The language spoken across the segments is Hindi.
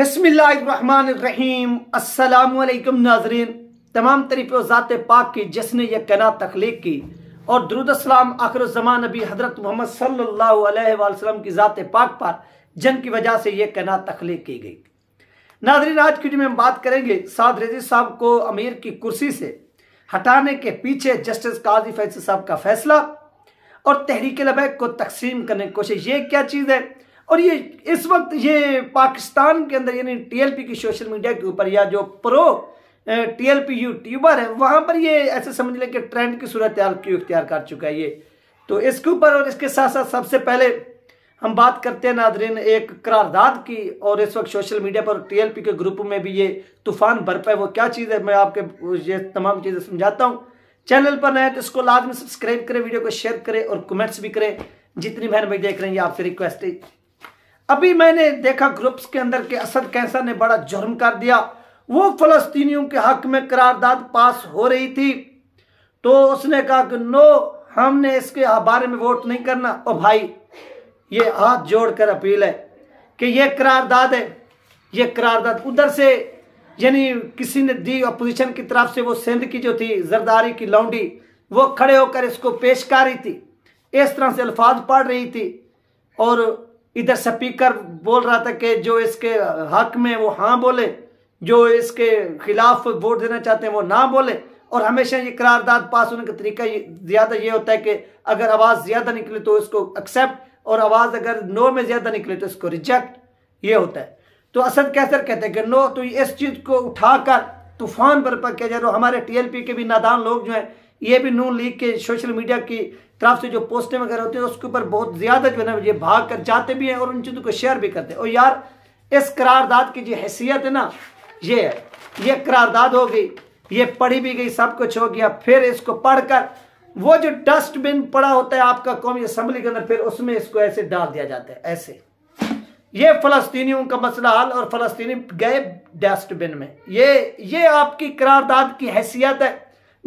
बसमिल्लाम अलैक्म नाजरीन तमाम तरीफ़ ज़ात पाक की जिसने यह कना तख्लीक की और दरुदस्लाम आखिर ज़मान नबी हज़रत मोहम्मद सल्लाम की ज़ात पाक पर जंग की वजह से यह कना तख्लीक की गई नाजरीन आज की में हम बात करेंगे साद रजी साहब को अमीर की कुर्सी से हटाने के पीछे जस्टिस काजी फैसल साहब का फैसला और तहरीक लबैक को तकसीम करने की कोशिश ये क्या चीज़ है और ये इस वक्त ये पाकिस्तान के अंदर यानी टीएलपी की सोशल मीडिया के ऊपर या जो प्रो टीएलपी यूट्यूबर है वहाँ पर ये ऐसे समझ लें कि ट्रेंड की सूरत क्यों इख्तियार कर चुका है ये तो इसके ऊपर और इसके साथ साथ सबसे पहले हम बात करते हैं नादरीन एक करारदाद की और इस वक्त सोशल मीडिया पर टीएलपी के ग्रुप में भी ये तूफान बरपा है वो क्या चीज़ है मैं आपके ये तमाम चीज़ें समझाता हूँ चैनल पर नए तो इसको लाजमी सब्सक्राइब करें वीडियो को शेयर करें और कमेंट्स भी करें जितनी बहन भाई देख रहे हैं ये आपसे रिक्वेस्ट है अभी मैंने देखा ग्रुप्स के अंदर के असद कैसा ने बड़ा जुर्म कर दिया वो फलस्तीनियों के हक में करारदाद पास हो रही थी तो उसने कहा कि नो हमने इसके बारे में वोट नहीं करना और भाई ये हाथ जोड़कर अपील है कि ये करारदाद है ये करारदाद उधर से यानी किसी ने दी अपोजिशन की तरफ से वो सिंध की जो थी जरदारी की लौंडी वो खड़े होकर इसको पेश कर रही थी इस तरह से अल्फाज पढ़ रही थी और इधर स्पीकर बोल रहा था कि जो इसके हक में वो हाँ बोले जो इसके खिलाफ वोट देना चाहते हैं वो ना बोले और हमेशा ये करारदाद पास होने का तरीका ज़्यादा ये होता है कि अगर आवाज़ ज़्यादा निकले तो इसको एक्सेप्ट और आवाज़ अगर नो में ज़्यादा निकले तो इसको रिजेक्ट ये होता है तो असद कैसर कहते हैं कि नो तो इस चीज़ को उठाकर तूफान बर्पा किया जा रहा हमारे टीएलपी के भी नादान लोग जो हैं ये भी नू लीग के सोशल मीडिया की तरफ तो से जो पोस्टें वगैरह होती है उसके ऊपर बहुत ज़्यादा जो है ना ये भाग कर जाते भी हैं और उन चीज़ों को शेयर भी करते हैं और यार इस करारदाद की जो हैसियत है ना ये ये करारदाद हो गई ये पढ़ी भी गई सब कुछ हो गया फिर इसको पढ़कर वो जो डस्टबिन पड़ा होता है आपका कौमी असम्बली के अंदर फिर उसमें इसको ऐसे डाल दिया जाता है ऐसे ये फलस्तीनियों का मसला हल और फलस्तीनी गए डस्टबिन में ये ये आपकी करारदाद की हैसियत है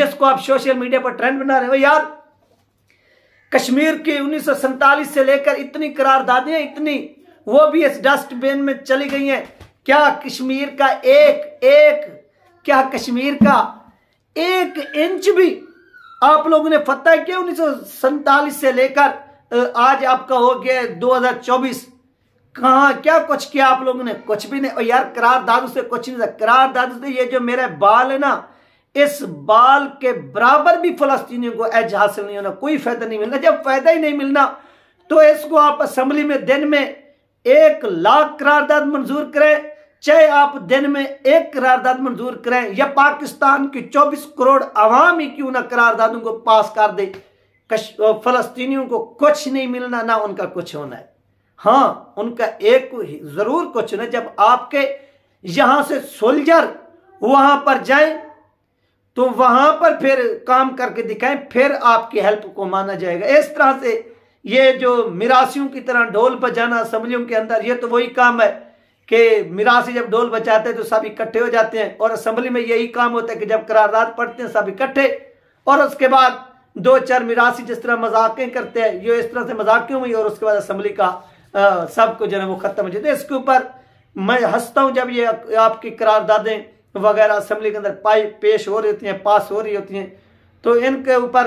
जिसको आप सोशल मीडिया पर ट्रेंड बना रहे हो यार कश्मीर की उन्नीस से लेकर इतनी करारदादियां इतनी वो भी इस डस्टबिन में चली गई हैं क्या कश्मीर का एक एक क्या कश्मीर का एक इंच भी आप लोगों ने फतह किया उन्नीस से लेकर आज आपका हो गया 2024 कहा क्या कुछ किया आप लोगों ने कुछ भी नहीं यार करार दादू से कुछ नहीं करार दादू से ये जो मेरे बाल है ना इस बाल के बराबर भी फलस्तीनियों को एज हासिल नहीं होना कोई फायदा नहीं मिलना जब फायदा ही नहीं मिलना तो इसको आप असम्बली में दिन में एक लाख करारदाद मंजूर करें चाहे आप दिन में एक करारदाद मंजूर करें या पाकिस्तान की 24 करोड़ आवाम ही क्यों ना करारदादों को पास कर दे फलस्तीनियों को कुछ नहीं मिलना ना उनका कुछ होना है हाँ उनका एक जरूर कुछ होना जब आपके यहां से सोल्जर वहां पर जाए तो वहां पर फिर काम करके दिखाएं फिर आपकी हेल्प को माना जाएगा इस तरह से ये जो मिरासियों की तरह ढोल बजाना असम्बलियों के अंदर ये तो वही काम है कि मिरासी जब ढोल बजाते हैं तो सब इकट्ठे हो जाते हैं और असम्बली में यही काम होता है कि जब करारदाद पढ़ते हैं सब इकट्ठे और उसके बाद दो चार मिरासी जिस तरह मजाकें करते हैं ये इस तरह से मजाकें हुई और उसके बाद असम्बली का सबको जो है वो खत्म हो जाता है इसके ऊपर मैं हंसता हूँ जब ये आपकी करारदादें वगैरह असम्बली के अंदर पाई पेश हो रही होती हैं पास हो रही होती हैं तो इनके ऊपर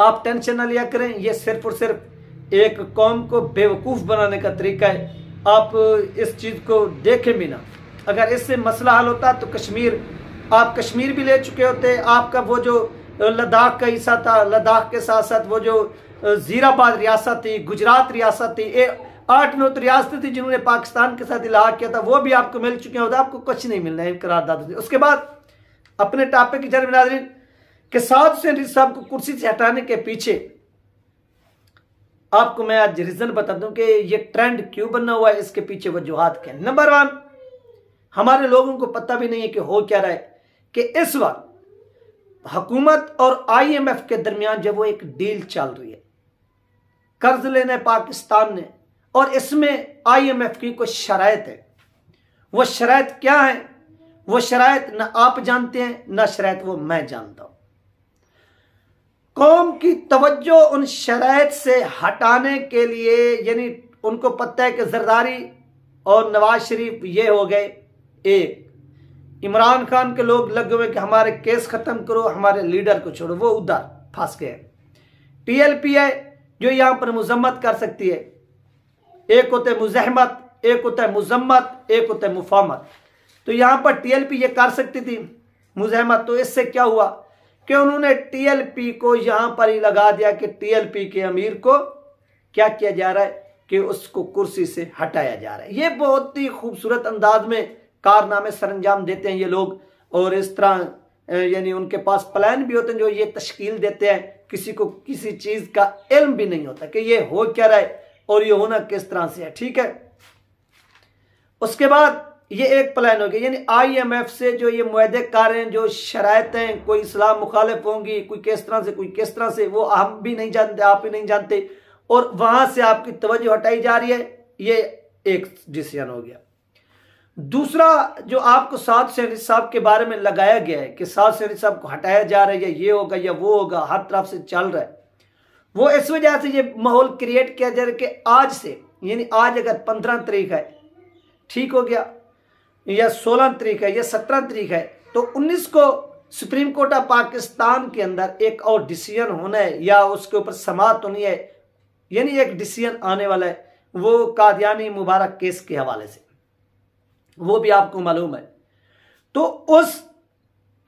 आप टेंशन ना लिया करें ये सिर्फ और सिर्फ एक कौम को बेवकूफ़ बनाने का तरीका है आप इस चीज़ को देखें भी ना अगर इससे मसला हल होता तो कश्मीर आप कश्मीर भी ले चुके होते आपका वो जो लद्दाख का हिस्सा था लद्दाख के साथ साथ वो जो जीराबाद रियासत थी गुजरात रियासत थी ए, आठ नौ तो रियासतें थी जिन्होंने पाकिस्तान के साथ इलाहा किया था वो भी आपको मिल चुके हैं आपको कुछ नहीं मिलना है करारदाद तो उसके बाद अपने टापे की जन्म नाजरीन के साथ से साहब को कुर्सी से हटाने के पीछे आपको मैं आज रीजन बता दूं कि ये ट्रेंड क्यों बना हुआ है इसके पीछे वजूहत के नंबर वन हमारे लोगों को पता भी नहीं है कि हो क्या रहा है कि इस वक्त हुकूमत और आईएमएफ के दरमियान जब वो एक डील चल रही है कर्ज लेने पाकिस्तान ने और इसमें आईएमएफ की कुछ शरात है वो शरात क्या है वो शरात ना आप जानते हैं ना शरात वो मैं जानता हूं कौम की तवज्जो उन शरात से हटाने के लिए यानी उनको पता है कि जरदारी और नवाज शरीफ ये हो गए एक इमरान खान के लोग लगे हुए कि हमारे केस खत्म करो हमारे लीडर को छोड़ो वो उधर फंस गए टीएलपी आई जो यहां पर मजम्मत कर सकती है एक होते मुजहमत एक होता है मुजम्मत एक होता है मुफामत तो यहां पर टीएलपी ये कर सकती थी मुजहमत तो इससे क्या हुआ कि उन्होंने टीएलपी को यहां पर ही लगा दिया कि टीएलपी के अमीर को क्या किया जा रहा है कि उसको कुर्सी से हटाया जा रहा है ये बहुत ही खूबसूरत अंदाज में कारनामे सरंजाम देते हैं ये लोग और इस तरह यानी उनके पास प्लान भी होते हैं जो ये तश्कील देते हैं किसी को किसी चीज़ का इल्म भी नहीं होता कि ये हो क्या रहा है और ये होना किस तरह से है ठीक है उसके बाद ये एक प्लान हो गया यानी आईएमएफ से जो ये मुहदे कर रहे हैं जो शरायतें कोई इस्लाम मुखालिफ होंगी कोई किस तरह से कोई किस तरह से वो हम भी नहीं जानते आप भी नहीं जानते और वहां से आपकी तवज्जो हटाई जा रही है ये एक डिसीजन हो गया दूसरा जो आपको सात शहरी साहब के बारे में लगाया गया है कि सात शहरी साहब को हटाया जा रहा है या ये होगा या वो होगा हर तरफ से चल रहा है वो इस वजह से ये माहौल क्रिएट किया जा रहा है कि आज से यानी आज अगर पंद्रह तारीख है ठीक हो गया या सोलह तारीख है या सत्रह तारीख है तो उन्नीस को सुप्रीम कोर्ट ऑफ पाकिस्तान के अंदर एक और डिसीजन होना है या उसके ऊपर समाप्त होनी है यानी एक डिसीजन आने वाला है वो कादयानी मुबारक केस के हवाले से वो भी आपको मालूम है तो उस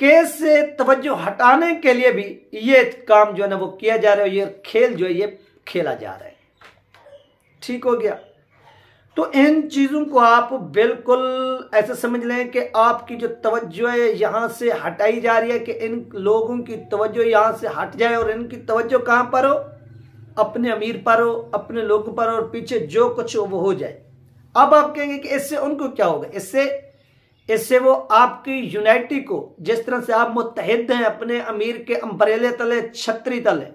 केस से तवज्जो हटाने के लिए भी ये काम जो है ना वो किया जा रहा है ये खेल जो है ये खेला जा रहा है ठीक हो गया तो इन चीज़ों को आप बिल्कुल ऐसे समझ लें कि आपकी जो तवज्जो है यहां से हटाई जा रही है कि इन लोगों की तवज्जो यहां से हट जाए और इनकी तवज्जो कहां पर हो अपने अमीर पर हो अपने लोगों पर हो और पीछे जो कुछ हो वो हो जाए अब आप कहेंगे कि इससे उनको क्या होगा इससे इससे वो आपकी यूनाइटी को जिस तरह से आप मुतहद हैं अपने अमीर के अम्बरेले तले छतरी तले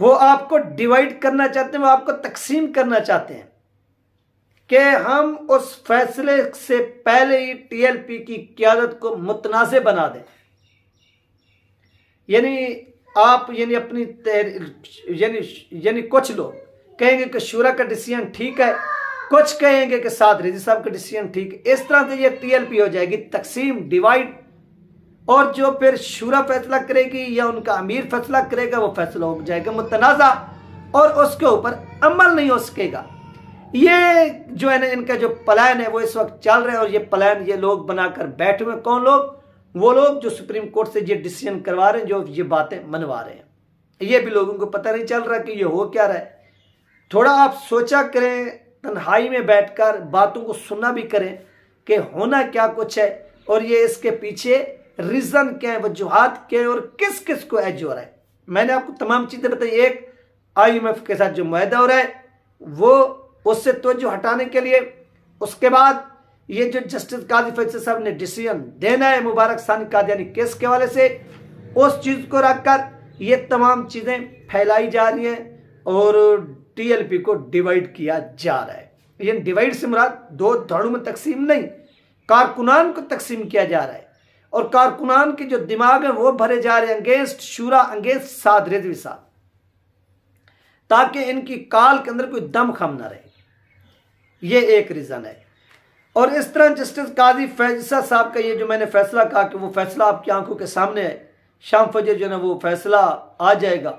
वो आपको डिवाइड करना चाहते हैं वो आपको तकसीम करना चाहते हैं कि हम उस फैसले से पहले ही टीएलपी की क्यादत को मुतनाज़ बना दें यानी आप यानी अपनी यानी यानी कुछ लोग कहेंगे कि शूरा का डिसीजन ठीक है कुछ कहेंगे कि साथ रिजी साहब का डिसीजन ठीक इस तरह से ये टीएलपी हो जाएगी तकसीम डिवाइड और जो फिर शूरा फैसला करेगी या उनका अमीर फैसला करेगा वो फैसला हो जाएगा मुतनाज़ा और उसके ऊपर अमल नहीं हो सकेगा ये जो है ना इनका जो प्लान है वो इस वक्त चल रहा है और ये प्लान ये लोग बनाकर बैठे हुए कौन लोग वो लोग जो सुप्रीम कोर्ट से ये डिसीजन करवा रहे हैं जो ये बातें मनवा रहे हैं ये भी लोगों को पता नहीं चल रहा कि ये हो क्या रहा है थोड़ा आप सोचा करें तन्हाई में बैठकर बातों को सुना भी करें कि होना क्या कुछ है और ये इसके पीछे रीज़न क्या है वजूहत क्या है और किस किस को एज हो रहा है मैंने आपको तमाम चीज़ें बताई एक आई के साथ जो मुहिदा हो रहा है वो उससे तोज्जो हटाने के लिए उसके बाद ये जो जस्टिस काजी फैसल साहब ने डिसीजन देना है मुबारक सान कादियानी केस के वाले से उस चीज़ को रखकर ये तमाम चीज़ें फैलाई जा रही हैं और टीएलपी को डिवाइड किया जा रहा है लेकिन डिवाइड से मुराद दो धड़ों में तकसीम नहीं कारकुनान को तकसीम किया जा रहा है और कारकुनान के जो दिमाग है वो भरे जा रहे हैं अंगेंस्ट शूरा अंगेंस्ट साद रेजवी ताकि इनकी काल के अंदर कोई दम खम ना रहे ये एक रीज़न है और इस तरह जस्टिस काजी फैजा साहब का ये जो मैंने फैसला कहा कि वो फैसला आपकी आंखों के सामने है शाम फजर जो है ना वो फैसला आ जाएगा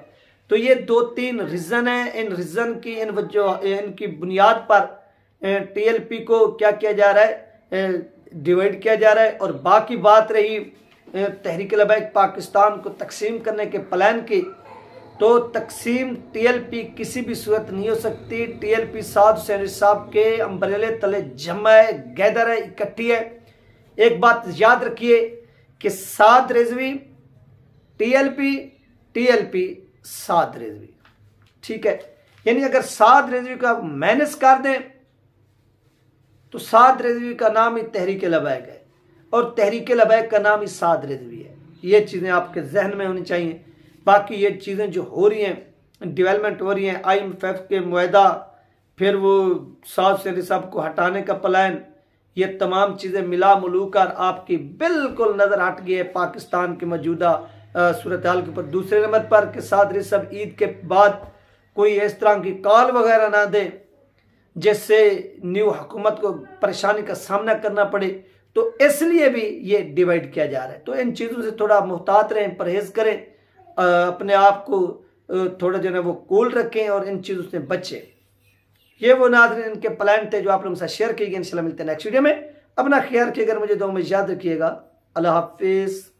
तो ये दो तीन रीज़न हैं इन रीज़न की इन वजह इनकी बुनियाद पर टीएलपी को क्या किया जा रहा है डिवाइड किया जा रहा है और बाकी बात रही तहरीक लबैक पाकिस्तान को तकसीम करने के प्लान की तो तकसीम टीएलपी किसी भी सूरत नहीं हो सकती टीएलपी साहब सैनिक साहब के अम्बरेले तले जमा है गैदर है इकट्ठी है एक बात याद रखिए कि सात रेजवी टीएलपी टीएलपी सात रेजवी ठीक है यानी अगर सात रेजवी को आप माइनस कर दें तो सात रेजवी का नाम ही तहरीक लबैक है और तहरीक लबैक का नाम ही सात रेजवी है ये चीज़ें आपके जहन में होनी चाहिए बाकी ये चीज़ें जो हो रही हैं डेवलपमेंट हो रही हैं आई एम एफ के माहा फिर वो साउथ से सब को हटाने का प्लान ये तमाम चीज़ें मिला मुलूकर आपकी बिल्कुल नज़र हट गई है पाकिस्तान के मौजूदा सूरत हाल के ऊपर दूसरे नंबर पर कि सादरी सब ईद के बाद कोई इस तरह की कॉल वगैरह ना दे जिससे न्यू हुकूमत को परेशानी का सामना करना पड़े तो इसलिए भी ये डिवाइड किया जा रहा है तो इन चीज़ों से थोड़ा मुहतात रहें परहेज़ करें अपने आप को थोड़ा जो है वो कूल रखें और इन चीज़ों से बचें ये वो नाजरन इनके प्लान थे जो आप लोगों के साथ शेयर किए गए इंशाल्लाह मिलते हैं नेक्स्ट वीडियो में अपना ख्याल रखिएगा मुझे दो में याद रखिएगा अल्लाह हाफिज़